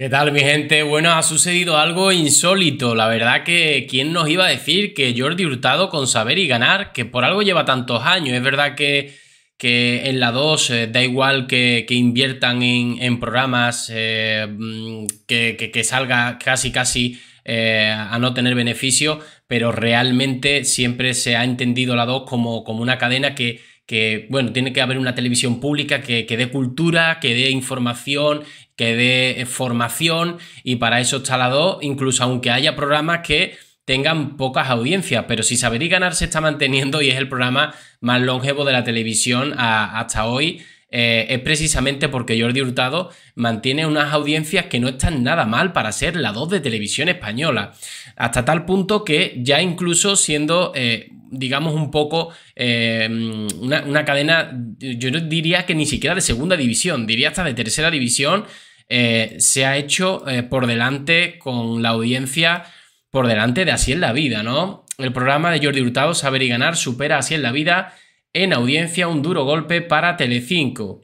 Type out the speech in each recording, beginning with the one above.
¿Qué tal, mi gente? Bueno, ha sucedido algo insólito. La verdad que quién nos iba a decir que Jordi Hurtado con saber y ganar, que por algo lleva tantos años. Es verdad que, que en la 2 eh, da igual que, que inviertan en, programas, eh, mm, que, que, salga casi casi eh, a no tener beneficio, pero realmente siempre se ha entendido la 2 como, como una cadena que, que bueno, tiene que haber una televisión pública que, que dé cultura, que dé información que dé eh, formación y para eso está la 2, incluso aunque haya programas que tengan pocas audiencias, pero si saber y ganar se está manteniendo y es el programa más longevo de la televisión hasta hoy, eh, es precisamente porque Jordi Hurtado mantiene unas audiencias que no están nada mal para ser la 2 de televisión española, hasta tal punto que ya incluso siendo... Eh, digamos un poco una cadena, yo no diría que ni siquiera de segunda división, diría hasta de tercera división, eh, se ha hecho eh, por delante con la audiencia, por delante de Así es la vida, ¿no? El programa de Jordi Hurtado, Saber y Ganar, supera Así es la vida en audiencia, un duro golpe para Telecinco.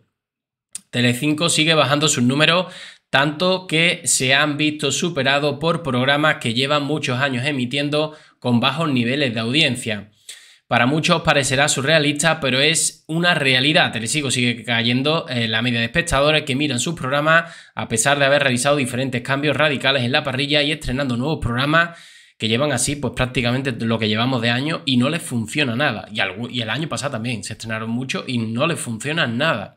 Telecinco sigue bajando sus números, tanto que se han visto superados por programas que llevan muchos años emitiendo con bajos niveles de audiencia. Para muchos parecerá surrealista, pero es una realidad. sigo, sigue cayendo la media de espectadores que miran sus programas, a pesar de haber realizado diferentes cambios radicales en la parrilla y estrenando nuevos programas que llevan así pues prácticamente lo que llevamos de año y no les funciona nada. Y, el año pasado también se estrenaron mucho y no les funciona nada.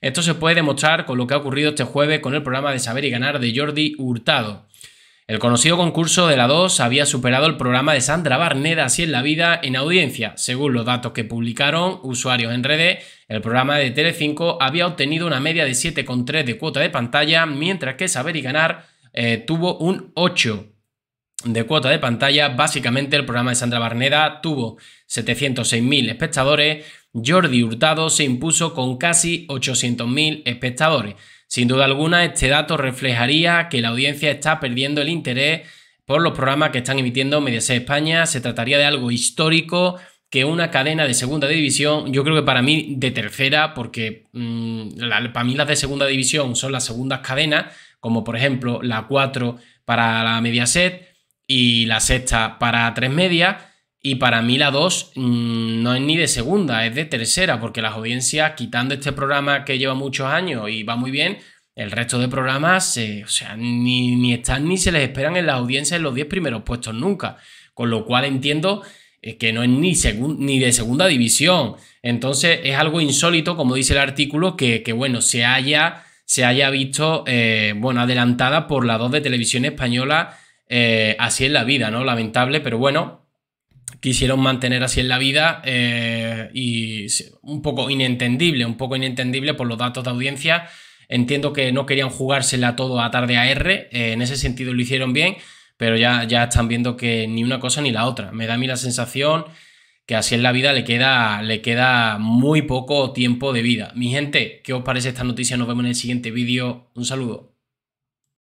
Esto se puede demostrar con lo que ha ocurrido este jueves con el programa de Saber y Ganar de Jordi Hurtado. El conocido concurso de la 2 había superado el programa de Sandra Barneda Así en la vida en audiencia. Según los datos que publicaron usuarios en redes, el programa de Telecinco había obtenido una media de 7,3 de cuota de pantalla, mientras que Saber y Ganar eh, tuvo un 8 de cuota de pantalla. Básicamente el programa de Sandra Barneda tuvo 706.000 espectadores, Jordi Hurtado se impuso con casi 800.000 espectadores. Sin duda alguna, este dato reflejaría que la audiencia está perdiendo el interés por los programas que están emitiendo Mediaset España. Se trataría de algo histórico que una cadena de segunda división, yo creo que para mí de tercera, porque mm, para mí las de segunda división son las segundas cadenas, como por ejemplo la 4 para la Mediaset y la sexta para Tres Medias. Y para mí la 2 mm, no es ni de segunda, es de tercera, porque las audiencias, quitando este programa que lleva muchos años y va muy bien, el resto de programas, o sea, ni, están ni se les esperan en las audiencias en los 10 primeros puestos nunca. Con lo cual entiendo eh, que no es ni, de segunda división. Entonces es algo insólito, como dice el artículo, que, bueno, se haya, se haya visto, eh, bueno, adelantada por la 2 de televisión española. Eh, así es la vida, ¿no? Lamentable, pero bueno, quisieron mantener así en la vida eh, y un poco inentendible, un poco inentendible por los datos de audiencia. Entiendo que no querían jugársela todo a tarde a R, eh, en ese sentido lo hicieron bien, pero ya, ya están viendo que ni una cosa ni la otra. Me da a mí la sensación que así en la vida le queda, le queda muy poco tiempo de vida. Mi gente, ¿qué os parece esta noticia? Nos vemos en el siguiente vídeo. Un saludo.